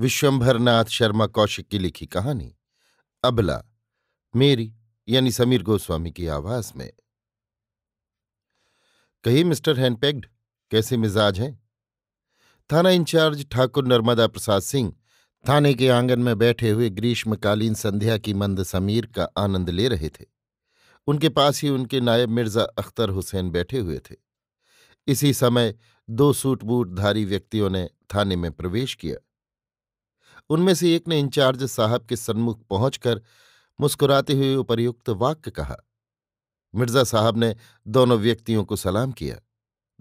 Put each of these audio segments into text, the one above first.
विश्वंभरनाथ शर्मा कौशिक की लिखी कहानी अबला मेरी यानी समीर गोस्वामी की आवाज में कही मिस्टर हैंडपेग्ड कैसे मिजाज हैं थाना इंचार्ज ठाकुर नर्मदा प्रसाद सिंह थाने के आंगन में बैठे हुए ग्रीष्मकालीन संध्या की मंद समीर का आनंद ले रहे थे उनके पास ही उनके नायब मिर्जा अख्तर हुसैन बैठे हुए थे इसी समय दो सूट बूटधारी व्यक्तियों ने थाने में प्रवेश किया उनमें से एक ने इंचार्ज साहब के सन्मुख पहुंचकर मुस्कुराते हुए उपर्युक्त वाक्य कहा मिर्जा साहब ने दोनों व्यक्तियों को सलाम किया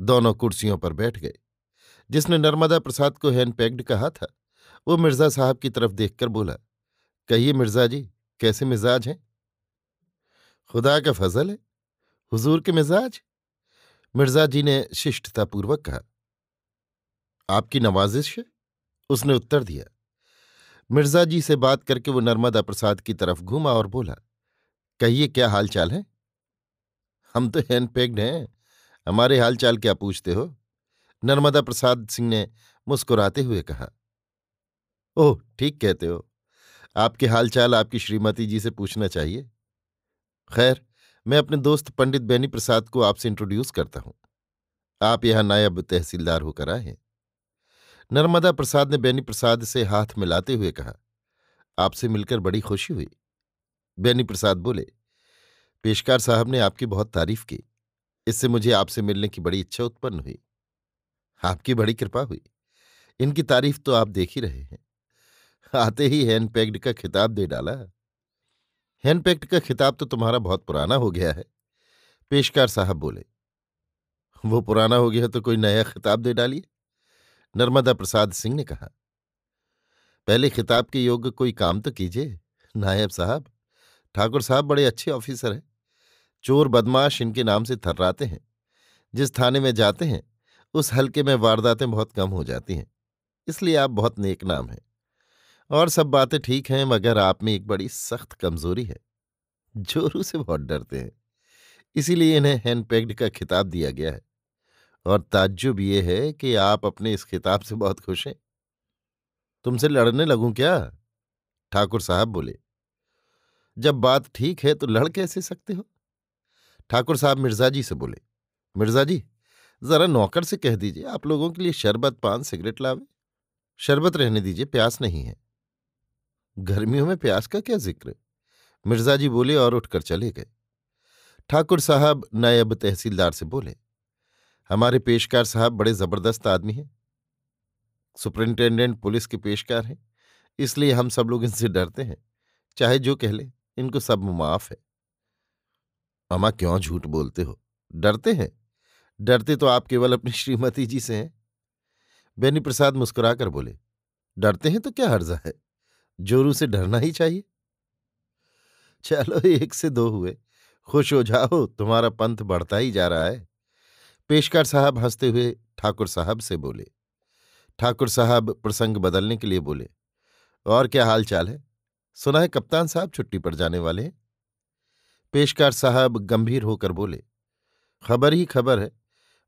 दोनों कुर्सियों पर बैठ गए जिसने नर्मदा प्रसाद को हैंडपैक्ड कहा था वो मिर्जा साहब की तरफ देखकर बोला कहिए मिर्जा जी कैसे मिजाज हैं खुदा का फजल है हुजूर के मिजाज मिर्जा जी ने शिष्टतापूर्वक कहा आपकी नवाजिश है उसने उत्तर दिया मिर्जा जी से बात करके वो नर्मदा प्रसाद की तरफ घूमा और बोला कहिए क्या हाल चाल है हम तो हैंडपैक्ड हैं हमारे हालचाल क्या पूछते हो नर्मदा प्रसाद सिंह ने मुस्कुराते हुए कहा ओह ठीक कहते हो आपके हाल चाल आपकी श्रीमती जी से पूछना चाहिए खैर मैं अपने दोस्त पंडित बेनी प्रसाद को आपसे इंट्रोड्यूस करता हूं आप यहां नायब तहसीलदार होकर आए हैं नर्मदा प्रसाद ने बैनी प्रसाद से हाथ मिलाते हुए कहा आपसे मिलकर बड़ी खुशी हुई बैनी प्रसाद बोले पेशकार साहब ने आपकी बहुत तारीफ की इससे मुझे आपसे मिलने की बड़ी इच्छा उत्पन्न हुई आपकी बड़ी कृपा हुई इनकी तारीफ तो आप देख ही रहे हैं आते ही हैंडपैक्ड का खिताब दे डाला हैंडपैक्ड का खिताब तो तुम्हारा बहुत पुराना हो गया है पेशकार साहब बोले वो पुराना हो गया तो कोई नया खिताब दे डालिए नर्मदा प्रसाद सिंह ने कहा पहले खिताब के योग्य कोई काम तो कीजिए नायब साहब ठाकुर साहब बड़े अच्छे ऑफिसर हैं चोर बदमाश इनके नाम से थर्राते हैं जिस थाने में जाते हैं उस हलके में वारदातें बहुत कम हो जाती हैं इसलिए आप बहुत नेक नाम हैं और सब बातें ठीक हैं मगर आप में एक बड़ी सख्त कमजोरी है जोरू से बहुत डरते हैं इसीलिए इन्हें हैंडपेग्ड का खिताब दिया गया है और ताज्जुब ये है कि आप अपने इस खिताब से बहुत खुश हैं तुमसे लड़ने लगूं क्या ठाकुर साहब बोले जब बात ठीक है तो लड़ कैसे सकते हो ठाकुर साहब मिर्जा जी से बोले मिर्जा जी जरा नौकर से कह दीजिए आप लोगों के लिए शरबत पान सिगरेट लावे शरबत रहने दीजिए प्यास नहीं है गर्मियों में प्यास का क्या जिक्र मिर्जा जी बोले और उठकर चले गए ठाकुर साहब नायब तहसीलदार से बोले हमारे पेशकार साहब बड़े ज़बरदस्त आदमी हैं सुपरिंटेंडेंट पुलिस के पेशकार हैं इसलिए हम सब लोग इनसे डरते हैं चाहे जो कह ले इनको सब माफ है अमा क्यों झूठ बोलते हो डरते हैं डरते तो आप केवल अपनी श्रीमती जी से हैं बेनी प्रसाद मुस्कुराकर बोले डरते हैं तो क्या हर्जा है जोरू से डरना ही चाहिए चलो एक से दो हुए खुश हो जाओ तुम्हारा पंथ बढ़ता ही जा रहा है पेशकार साहब हंसते हुए ठाकुर साहब से बोले ठाकुर साहब प्रसंग बदलने के लिए बोले और क्या हाल चाल है सुना है कप्तान साहब छुट्टी पर जाने वाले हैं पेशकार साहब गंभीर होकर बोले खबर ही खबर है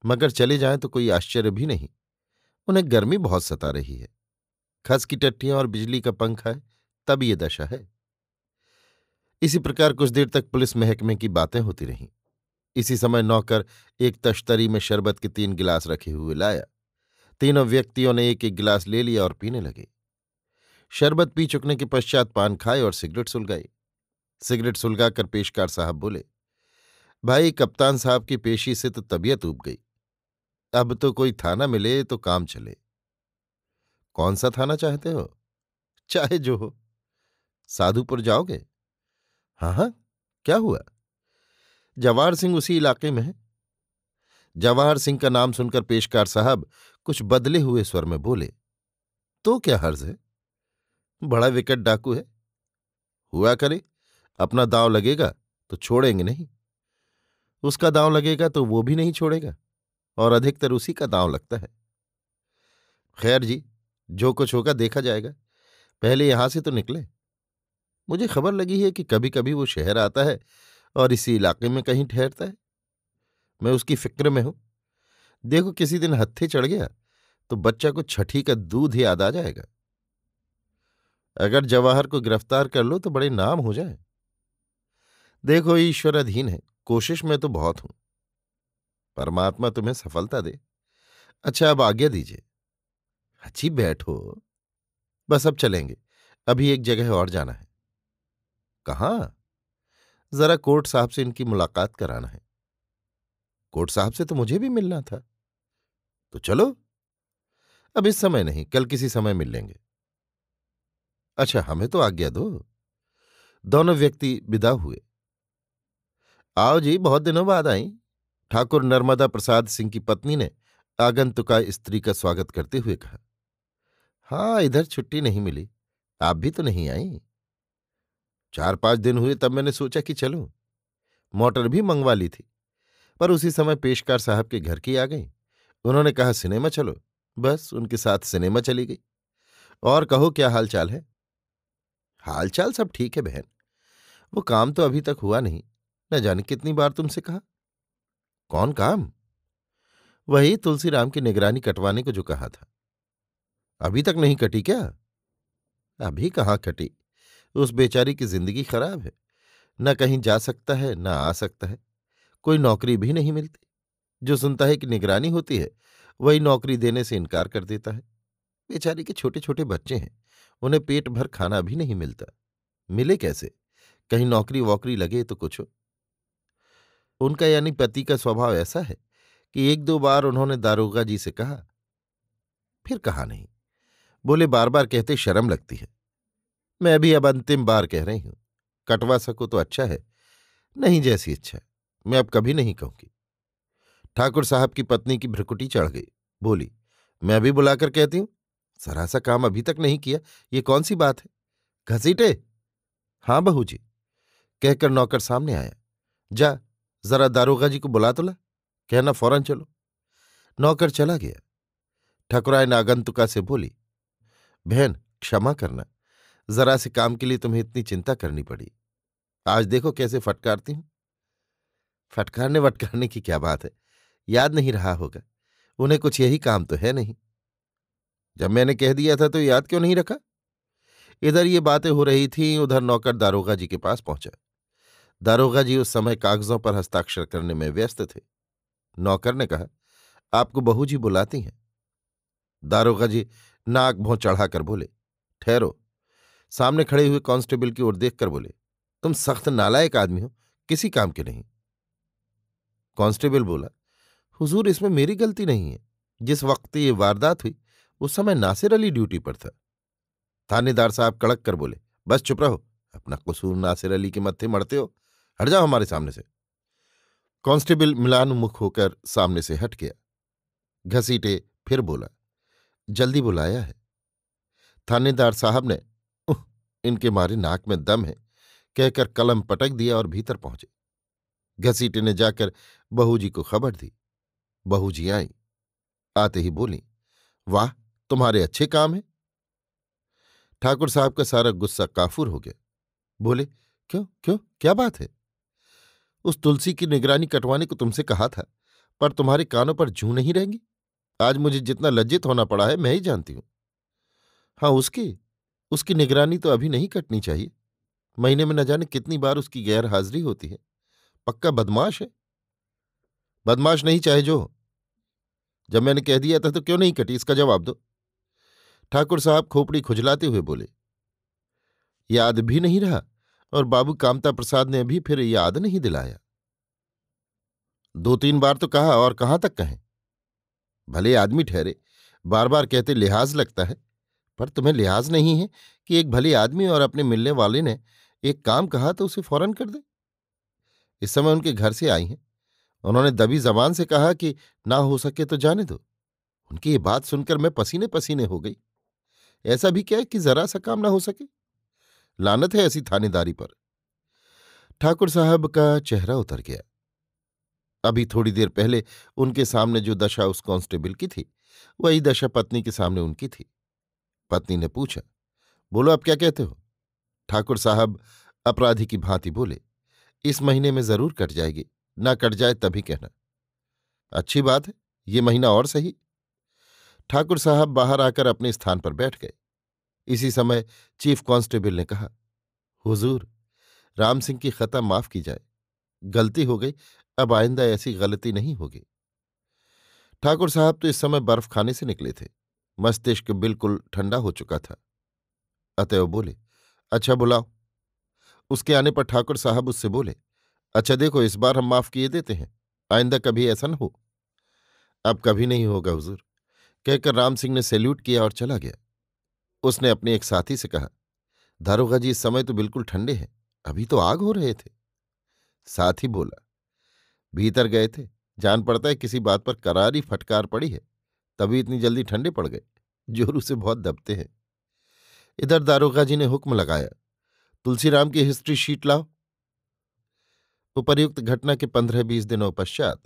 मगर चले जाएं तो कोई आश्चर्य भी नहीं उन्हें गर्मी बहुत सता रही है खस की टट्टियां और बिजली का पंखा है तब ये दशा है इसी प्रकार कुछ देर तक पुलिस महकमे की बातें होती रहीं इसी समय नौकर एक तश्तरी में शरबत के तीन गिलास रखे हुए लाया तीनों व्यक्तियों ने एक एक गिलास ले लिया और पीने लगे शरबत पी चुकने के पश्चात पान खाए और सिगरेट सुलगाई सिगरेट सुलगाकर पेशकार साहब बोले भाई कप्तान साहब की पेशी से तो तबीयत उब गई अब तो कोई थाना मिले तो काम चले कौन सा थाना चाहते हो चाहे जो हो साधुपुर जाओगे हाँ हाँ क्या हुआ जवाहर सिंह उसी इलाके में है जवाहर सिंह का नाम सुनकर पेशकार साहब कुछ बदले हुए स्वर में बोले तो क्या हर्ज है बड़ा विकट डाकू है हुआ करे अपना दांव लगेगा तो छोड़ेंगे नहीं उसका दांव लगेगा तो वो भी नहीं छोड़ेगा और अधिकतर उसी का दांव लगता है खैर जी जो कुछ होगा देखा जाएगा पहले यहां से तो निकले मुझे खबर लगी है कि कभी कभी वो शहर आता है और इसी इलाके में कहीं ठहरता है मैं उसकी फिक्र में हूं देखो किसी दिन हत्थे चढ़ गया तो बच्चा को छठी का दूध याद आ जाएगा अगर जवाहर को गिरफ्तार कर लो तो बड़े नाम हो जाए देखो ईश्वर अधीन है कोशिश में तो बहुत हूं परमात्मा तुम्हें सफलता दे अच्छा अब आज्ञा दीजिए अच्छी बैठो बस अब चलेंगे अभी एक जगह और जाना है कहाँ जरा कोर्ट साहब से इनकी मुलाकात कराना है कोर्ट साहब से तो मुझे भी मिलना था तो चलो अब इस समय नहीं कल किसी समय मिल लेंगे अच्छा हमें तो आज्ञा दो दोनों व्यक्ति विदा हुए आओ जी बहुत दिनों बाद आई ठाकुर नर्मदा प्रसाद सिंह की पत्नी ने आगंतुका स्त्री का स्वागत करते हुए कहा हाँ इधर छुट्टी नहीं मिली आप भी तो नहीं आई चार पांच दिन हुए तब मैंने सोचा कि चलो मोटर भी मंगवा ली थी पर उसी समय पेशकार साहब के घर की आ गई उन्होंने कहा सिनेमा चलो बस उनके साथ सिनेमा चली गई और कहो क्या हालचाल है हालचाल सब ठीक है बहन वो काम तो अभी तक हुआ नहीं न जाने कितनी बार तुमसे कहा कौन काम वही तुलसीराम की निगरानी कटवाने को जो कहा था अभी तक नहीं कटी क्या अभी कहाँ कटी तो उस बेचारी की जिंदगी खराब है न कहीं जा सकता है न आ सकता है कोई नौकरी भी नहीं मिलती जो सुनता है कि निगरानी होती है वही नौकरी देने से इनकार कर देता है बेचारी के छोटे छोटे बच्चे हैं उन्हें पेट भर खाना भी नहीं मिलता मिले कैसे कहीं नौकरी वॉकरी लगे तो कुछ हो उनका यानी पति का स्वभाव ऐसा है कि एक दो बार उन्होंने दारोगा जी से कहा फिर कहा नहीं बोले बार बार कहते शर्म लगती है मैं भी अब अंतिम बार कह रही हूं कटवा सको तो अच्छा है नहीं जैसी इच्छा मैं अब कभी नहीं कहूंगी ठाकुर साहब की पत्नी की भ्रकुटी चढ़ गई बोली मैं अभी बुलाकर कहती हूं सरासा काम अभी तक नहीं किया ये कौन सी बात है घसीटे हाँ बहू जी कहकर नौकर सामने आया जा जरा दारोगा जी को बुला तो ला कहना फौरन चलो नौकर चला गया ठकुराय नागंतुका से बोली बहन क्षमा करना जरा से काम के लिए तुम्हें इतनी चिंता करनी पड़ी आज देखो कैसे फटकारती हूं फटकारने वटकारने की क्या बात है याद नहीं रहा होगा उन्हें कुछ यही काम तो है नहीं जब मैंने कह दिया था तो याद क्यों नहीं रखा इधर ये बातें हो रही थी उधर नौकर दारोगा जी के पास पहुंचा दारोगा जी उस समय कागजों पर हस्ताक्षर करने में व्यस्त थे नौकर ने कहा आपको बहू जी बुलाती हैं दारोगा जी नाक भों चढ़ाकर बोले ठहरो सामने खड़े हुए कांस्टेबल की ओर देखकर बोले तुम सख्त नालायक आदमी हो किसी काम के नहीं कांस्टेबल बोला हुजूर इसमें मेरी गलती नहीं है जिस वक्त ये वारदात हुई उस समय नासिर अली ड्यूटी पर था थानेदार साहब कड़क कर बोले बस चुप रहो अपना कसूर नासिर अली के मत्थे मरते हो हट जाओ हमारे सामने से कांस्टेबल मिलानुमुख होकर सामने से हट गया घसीटे फिर बोला जल्दी बुलाया है थानेदार साहब ने इनके मारे नाक में दम है कहकर कलम पटक दिया और भीतर पहुंचे घसीटे ने जाकर बहू जी को खबर दी बहू जी आई आते ही बोली वाह तुम्हारे अच्छे काम है ठाकुर साहब का सारा गुस्सा काफूर हो गया बोले क्यों क्यों क्या बात है उस तुलसी की निगरानी कटवाने को तुमसे कहा था पर तुम्हारे कानों पर जू नहीं रहेंगी आज मुझे जितना लज्जित होना पड़ा है मैं ही जानती हूं हाँ उसकी उसकी निगरानी तो अभी नहीं कटनी चाहिए महीने में न जाने कितनी बार उसकी गैर हाजिरी होती है पक्का बदमाश है बदमाश नहीं चाहे जो जब मैंने कह दिया था तो क्यों नहीं कटी इसका जवाब दो ठाकुर साहब खोपड़ी खुजलाते हुए बोले याद भी नहीं रहा और बाबू कामता प्रसाद ने भी फिर याद नहीं दिलाया दो तीन बार तो कहा और कहां तक कहें भले आदमी ठहरे बार बार कहते लिहाज लगता है पर तुम्हें लिहाज नहीं है कि एक भले आदमी और अपने मिलने वाले ने एक काम कहा तो उसे फौरन कर दे इस समय उनके घर से आई हैं उन्होंने दबी जबान से कहा कि ना हो सके तो जाने दो उनकी ये बात सुनकर मैं पसीने पसीने हो गई ऐसा भी क्या है कि जरा सा काम ना हो सके लानत है ऐसी थानेदारी पर ठाकुर साहब का चेहरा उतर गया अभी थोड़ी देर पहले उनके सामने जो दशा उस कांस्टेबल की थी वही दशा पत्नी के सामने उनकी थी पत्नी ने पूछा बोलो आप क्या कहते हो ठाकुर साहब अपराधी की भांति बोले इस महीने में जरूर कट जाएगी ना कट जाए तभी कहना अच्छी बात है ये महीना और सही ठाकुर साहब बाहर आकर अपने स्थान पर बैठ गए इसी समय चीफ कांस्टेबल ने कहा हुजूर राम सिंह की खता माफ की जाए गलती हो गई अब आइंदा ऐसी गलती नहीं होगी ठाकुर साहब तो इस समय बर्फ खाने से निकले थे मस्तिष्क बिल्कुल ठंडा हो चुका था अतएव बोले अच्छा बुलाओ उसके आने पर ठाकुर साहब उससे बोले अच्छा देखो इस बार हम माफ किए देते हैं आइंदा कभी ऐसा न हो अब कभी नहीं होगा हुजूर कहकर राम सिंह ने सैल्यूट किया और चला गया उसने अपने एक साथी से कहा दारोगा जी इस समय तो बिल्कुल ठंडे हैं अभी तो आग हो रहे थे साथी बोला भीतर गए थे जान पड़ता है किसी बात पर करारी फटकार पड़ी है तभी इतनी जल्दी ठंडे पड़ गए जोर उसे बहुत दबते हैं इधर दारोगा जी ने हुक्म लगाया तुलसीराम की हिस्ट्री शीट लाओ उपर्युक्त घटना के पंद्रह बीस दिनों पश्चात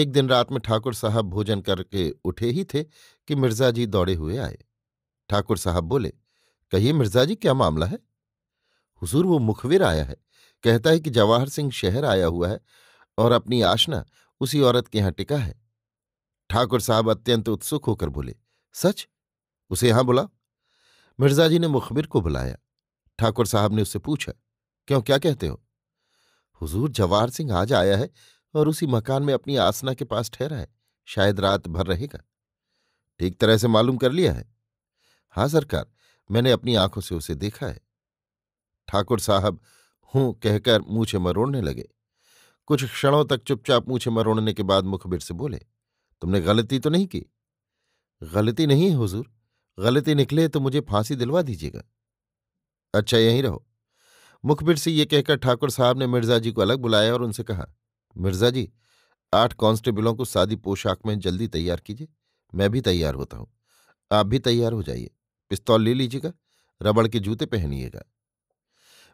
एक दिन रात में ठाकुर साहब भोजन करके उठे ही थे कि मिर्जा जी दौड़े हुए आए ठाकुर साहब बोले कहिए मिर्जा जी क्या मामला है हुजूर वो मुखबिर आया है कहता है कि जवाहर सिंह शहर आया हुआ है और अपनी आशना उसी औरत के यहाँ टिका है ठाकुर साहब अत्यंत उत्सुक होकर बोले सच उसे यहां बुलाओ मिर्जा जी ने मुखबिर को बुलाया ठाकुर साहब ने उससे पूछा क्यों क्या कहते हो हुजूर जवाहर सिंह आज आया है और उसी मकान में अपनी आसना के पास ठहरा है शायद रात भर रहेगा ठीक तरह से मालूम कर लिया है हाँ सरकार मैंने अपनी आंखों से उसे देखा है ठाकुर साहब हूं कहकर मूछे मरोड़ने लगे कुछ क्षणों तक चुपचाप मूछे मरोड़ने के बाद मुखबिर से बोले तुमने गलती तो नहीं की गलती नहीं है हुजूर गलती निकले तो मुझे फांसी दिलवा दीजिएगा अच्छा यहीं रहो मुखबिर से ये कहकर ठाकुर साहब ने मिर्जा जी को अलग बुलाया और उनसे कहा मिर्जा जी आठ कांस्टेबलों को सादी पोशाक में जल्दी तैयार कीजिए मैं भी तैयार होता हूं आप भी तैयार हो जाइए पिस्तौल ले लीजिएगा रबड़ के जूते पहनिएगा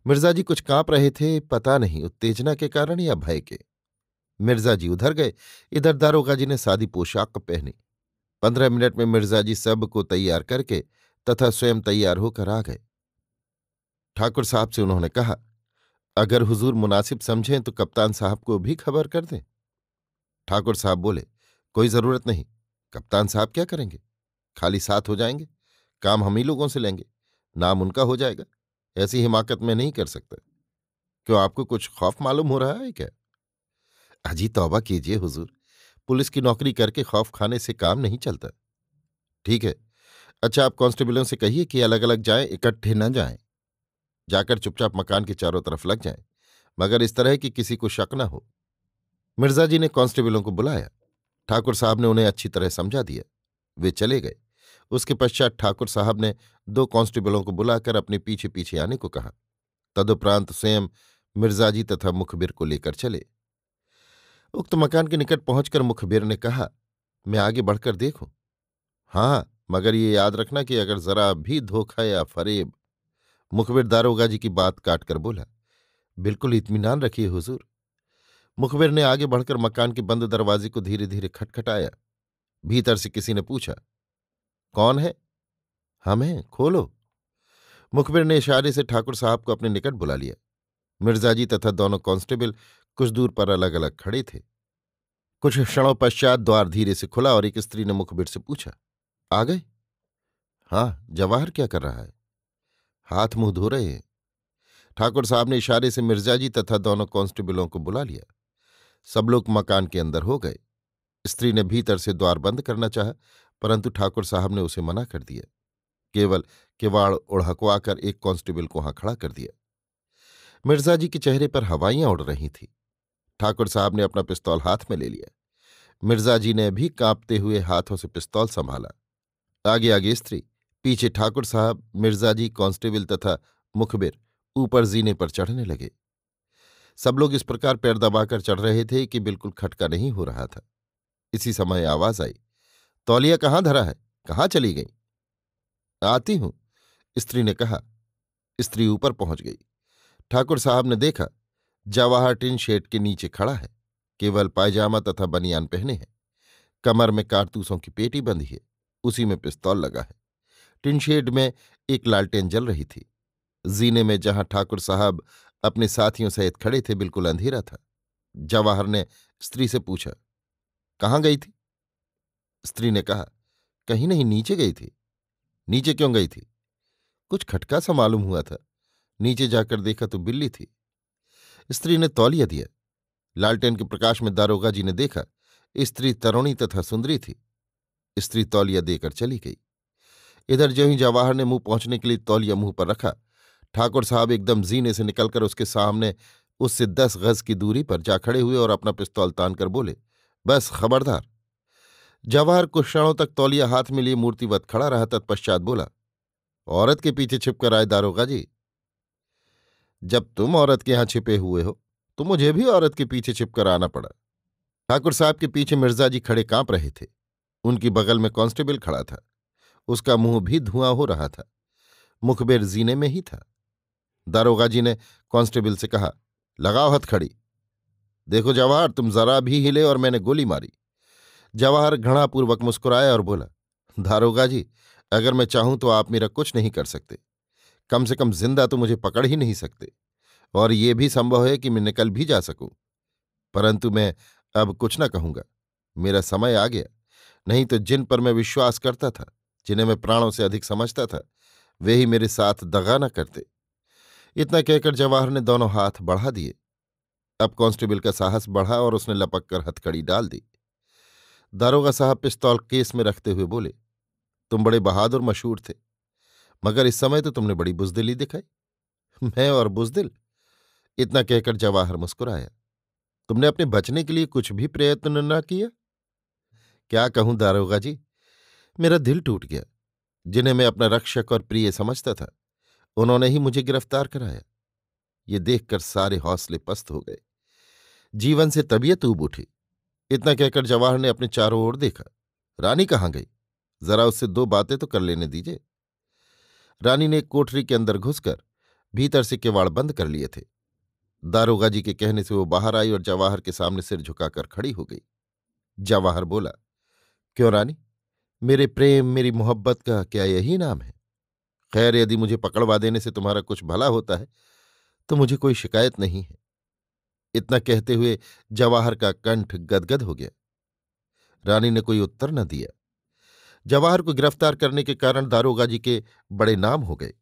मिर्जा जी कुछ कांप रहे थे पता नहीं उत्तेजना के कारण या भय के मिर्जा जी उधर गए इधर दारोगा जी ने सादी पोशाक पहनी पंद्रह मिनट में मिर्जा जी सब को तैयार करके तथा स्वयं तैयार होकर आ गए ठाकुर साहब से उन्होंने कहा अगर हुजूर मुनासिब समझें तो कप्तान साहब को भी खबर कर दें ठाकुर साहब बोले कोई ज़रूरत नहीं कप्तान साहब क्या करेंगे खाली साथ हो जाएंगे काम हम ही लोगों से लेंगे नाम उनका हो जाएगा ऐसी हिमाकत में नहीं कर सकता क्यों आपको कुछ खौफ मालूम हो रहा है क्या अजी तौबा कीजिए हुजूर पुलिस की नौकरी करके खौफ खाने से काम नहीं चलता ठीक है अच्छा आप कांस्टेबलों से कहिए कि अलग अलग जाएं इकट्ठे न जाएं जाकर चुपचाप मकान के चारों तरफ लग जाएं मगर इस तरह कि किसी को शक न हो मिर्जा जी ने कांस्टेबलों को बुलाया ठाकुर साहब ने उन्हें अच्छी तरह समझा दिया वे चले गए उसके पश्चात ठाकुर साहब ने दो कांस्टेबलों को बुलाकर अपने पीछे पीछे आने को कहा तदुपरांत स्वयं मिर्जाजी तथा मुखबिर को लेकर चले उक्त मकान के निकट पहुंचकर मुखबिर ने कहा मैं आगे बढ़कर देखूं हाँ मगर ये याद रखना कि अगर जरा भी धोखा या फरेब मुखबिर दारोगा जी की बात काटकर बोला बिल्कुल इत्मीनान रखिए हुजूर मुखबिर ने आगे बढ़कर मकान के बंद दरवाजे को धीरे धीरे खटखटाया भीतर से किसी ने पूछा कौन है हम हैं खोलो मुखबिर ने इशारे से ठाकुर साहब को अपने निकट बुला लिया मिर्जाजी तथा दोनों कांस्टेबल कुछ दूर पर अलग अलग खड़े थे कुछ क्षणों पश्चात द्वार धीरे से खुला और एक स्त्री ने मुखबिर से पूछा आ गए हाँ जवाहर क्या कर रहा है हाथ मुंह धो रहे हैं ठाकुर साहब ने इशारे से मिर्जा जी तथा दोनों कांस्टेबलों को बुला लिया सब लोग मकान के अंदर हो गए स्त्री ने भीतर से द्वार बंद करना चाहा परंतु ठाकुर साहब ने उसे मना कर दिया केवल किवाड़ उड़हकवाकर एक कांस्टेबल को वहां खड़ा कर दिया मिर्जा जी के चेहरे पर हवाइयां उड़ रही थीं ठाकुर साहब ने अपना पिस्तौल हाथ में ले लिया मिर्जा जी ने भी कांपते हुए हाथों से पिस्तौल संभाला आगे आगे स्त्री पीछे ठाकुर साहब मिर्जा जी कांस्टेबल तथा मुखबिर ऊपर जीने पर चढ़ने लगे सब लोग इस प्रकार पैर दबाकर चढ़ रहे थे कि बिल्कुल खटका नहीं हो रहा था इसी समय आवाज आई तौलिया कहाँ धरा है कहाँ चली गई आती हूं स्त्री ने कहा स्त्री ऊपर पहुंच गई ठाकुर साहब ने देखा जवाहर टिन शेड के नीचे खड़ा है केवल पायजामा तथा बनियान पहने हैं कमर में कारतूसों की पेटी बंधी है उसी में पिस्तौल लगा है टिन शेड में एक लालटेन जल रही थी जीने में जहां ठाकुर साहब अपने साथियों सहित खड़े थे बिल्कुल अंधेरा था जवाहर ने स्त्री से पूछा कहाँ गई थी स्त्री ने कहा कहीं नहीं नीचे गई थी नीचे क्यों गई थी कुछ खटका सा मालूम हुआ था नीचे जाकर देखा तो बिल्ली थी स्त्री ने तौलिया दिया लालटेन के प्रकाश में दारोगा जी ने देखा स्त्री तरुणी तथा सुंदरी थी स्त्री तौलिया देकर चली गई इधर जो ही जवाहर ने मुंह पहुंचने के लिए तौलिया मुंह पर रखा ठाकुर साहब एकदम जीने से निकलकर उसके सामने उससे दस गज की दूरी पर जा खड़े हुए और अपना पिस्तौल तानकर बोले बस खबरदार जवाहर कुछ क्षणों तक तौलिया हाथ में लिए मूर्तिवत खड़ा रहा तत्पश्चात बोला औरत के पीछे छिपकर आए दारोगा जी जब तुम औरत के यहां छिपे हुए हो तो मुझे भी औरत के पीछे छिपकर आना पड़ा ठाकुर साहब के पीछे मिर्जा जी खड़े कांप रहे थे उनकी बगल में कांस्टेबल खड़ा था उसका मुंह भी धुआं हो रहा था मुखबेर जीने में ही था दारोगा जी ने कांस्टेबल से कहा लगाओ हथ खड़ी देखो जवाहर तुम जरा भी हिले और मैंने गोली मारी जवाहर घृणापूर्वक मुस्कुराया और बोला दारोगा जी अगर मैं चाहूं तो आप मेरा कुछ नहीं कर सकते कम से कम जिंदा तो मुझे पकड़ ही नहीं सकते और ये भी संभव है कि मैं निकल भी जा सकूं परंतु मैं अब कुछ ना कहूंगा मेरा समय आ गया नहीं तो जिन पर मैं विश्वास करता था जिन्हें मैं प्राणों से अधिक समझता था वे ही मेरे साथ दगा न करते इतना कहकर जवाहर ने दोनों हाथ बढ़ा दिए अब कांस्टेबल का साहस बढ़ा और उसने लपक कर हथकड़ी डाल दी दारोगा साहब पिस्तौल केस में रखते हुए बोले तुम बड़े बहादुर मशहूर थे मगर इस समय तो तुमने बड़ी बुजदिली दिखाई मैं और बुजदिल इतना कहकर जवाहर मुस्कुराया तुमने अपने बचने के लिए कुछ भी प्रयत्न न किया क्या कहूं दारोगा जी मेरा दिल टूट गया जिन्हें मैं अपना रक्षक और प्रिय समझता था उन्होंने ही मुझे गिरफ्तार कराया ये देखकर सारे हौसले पस्त हो गए जीवन से तबीयत ऊब उठी इतना कहकर जवाहर ने अपने चारों ओर देखा रानी कहाँ गई जरा उससे दो बातें तो कर लेने दीजिए रानी ने एक कोठरी के अंदर घुसकर भीतर से किवाड़ बंद कर लिए थे दारोगा जी के कहने से वो बाहर आई और जवाहर के सामने सिर झुकाकर खड़ी हो गई जवाहर बोला क्यों रानी मेरे प्रेम मेरी मोहब्बत का क्या यही नाम है खैर यदि मुझे पकड़वा देने से तुम्हारा कुछ भला होता है तो मुझे कोई शिकायत नहीं है इतना कहते हुए जवाहर का कंठ गदगद हो गया रानी ने कोई उत्तर न दिया जवाहर को गिरफ्तार करने के कारण दारोगा जी के बड़े नाम हो गए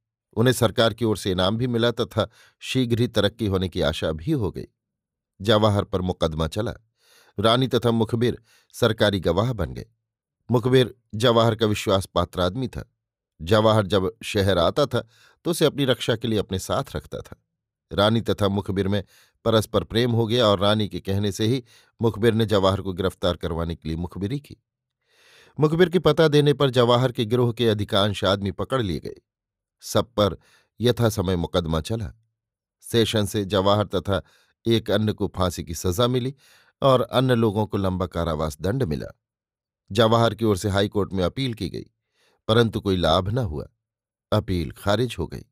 उन्हें सरकार की ओर से इनाम भी मिला तथा शीघ्र ही तरक्की होने की आशा भी हो गई जवाहर पर मुकदमा चला रानी तथा मुखबिर सरकारी गवाह बन गए मुखबिर जवाहर का विश्वास पात्र आदमी था जवाहर जब शहर आता था तो उसे अपनी रक्षा के लिए अपने साथ रखता था रानी तथा मुखबिर में परस्पर प्रेम हो गया और रानी के कहने से ही मुखबिर ने जवाहर को गिरफ्तार करवाने के लिए मुखबिरी की मुखबिर की पता देने पर जवाहर के गिरोह के अधिकांश आदमी पकड़ लिए गए सब पर यथासमय मुकदमा चला सेशन से जवाहर तथा एक अन्य को फांसी की सजा मिली और अन्य लोगों को लंबा कारावास दंड मिला जवाहर की ओर से हाईकोर्ट में अपील की गई परंतु कोई लाभ न हुआ अपील खारिज हो गई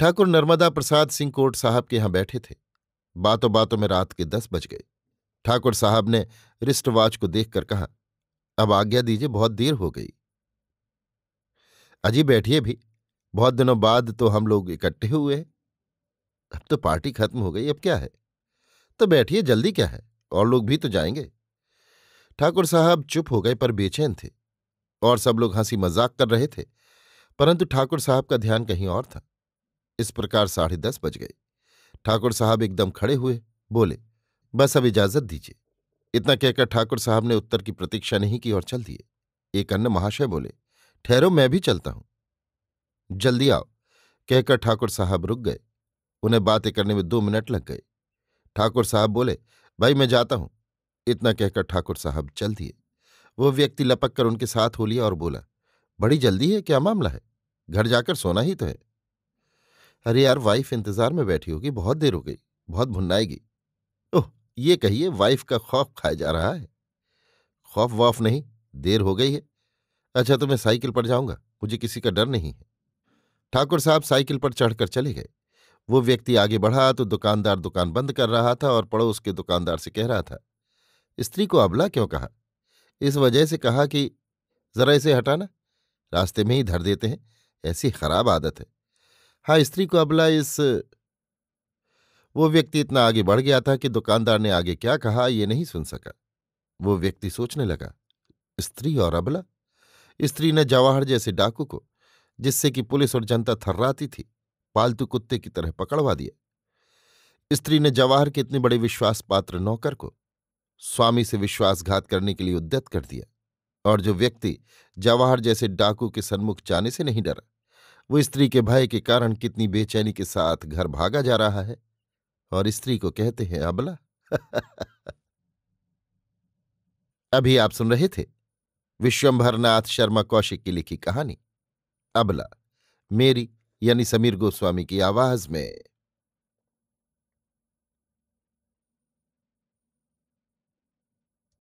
ठाकुर नर्मदा प्रसाद सिंह कोर्ट साहब के यहां बैठे थे बातों बातों में रात के दस बज गए ठाकुर साहब ने रिस्ट वॉच को देखकर कहा अब आज्ञा दीजिए बहुत देर हो गई अजी बैठिए भी बहुत दिनों बाद तो हम लोग इकट्ठे हुए अब तो पार्टी खत्म हो गई अब क्या है तो बैठिए जल्दी क्या है और लोग भी तो जाएंगे ठाकुर साहब चुप हो गए पर बेचैन थे और सब लोग हंसी मजाक कर रहे थे परंतु ठाकुर साहब का ध्यान कहीं और था इस प्रकार साढ़े दस बज गए ठाकुर साहब एकदम खड़े हुए बोले बस अब इजाजत दीजिए इतना कहकर ठाकुर साहब ने उत्तर की प्रतीक्षा नहीं की और चल दिए एक अन्य महाशय बोले ठहरो मैं भी चलता हूं जल्दी आओ कहकर ठाकुर साहब रुक गए उन्हें बातें करने में दो मिनट लग गए ठाकुर साहब बोले भाई मैं जाता हूं इतना कहकर ठाकुर साहब चल दिए वो व्यक्ति लपक कर उनके साथ हो लिया और बोला बड़ी जल्दी है क्या मामला है घर जाकर सोना ही तो है अरे यार वाइफ इंतजार में बैठी होगी बहुत देर हो गई बहुत भुन्नाएगी ये कहिए वाइफ का खौफ खाया जा रहा है खौफ वौफ नहीं देर हो गई है अच्छा तो मैं साइकिल पर जाऊंगा मुझे किसी का डर नहीं है ठाकुर साहब साइकिल पर चढ़कर चले गए वो व्यक्ति आगे बढ़ा तो दुकानदार दुकान बंद कर रहा था और पड़ोस के दुकानदार से कह रहा था स्त्री को अबला क्यों कहा इस वजह से कहा कि जरा इसे हटाना रास्ते में ही धर देते हैं ऐसी खराब आदत है हाँ स्त्री को अबला इस वो व्यक्ति इतना आगे बढ़ गया था कि दुकानदार ने आगे क्या कहा ये नहीं सुन सका वो व्यक्ति सोचने लगा स्त्री और अबला स्त्री ने जवाहर जैसे डाकू को जिससे कि पुलिस और जनता थर्राती थी पालतू कुत्ते की तरह पकड़वा दिया स्त्री ने जवाहर के इतने बड़े विश्वास पात्र नौकर को स्वामी से विश्वासघात करने के लिए उद्यत कर दिया और जो व्यक्ति जवाहर जैसे डाकू के सन्मुख जाने से नहीं डरा वो स्त्री के भय के कारण कितनी बेचैनी के साथ घर भागा जा रहा है और स्त्री को कहते हैं अबला अभी आप सुन रहे थे विश्वंभरनाथ शर्मा कौशिक की लिखी कहानी अबला मेरी यानी समीर गोस्वामी की आवाज में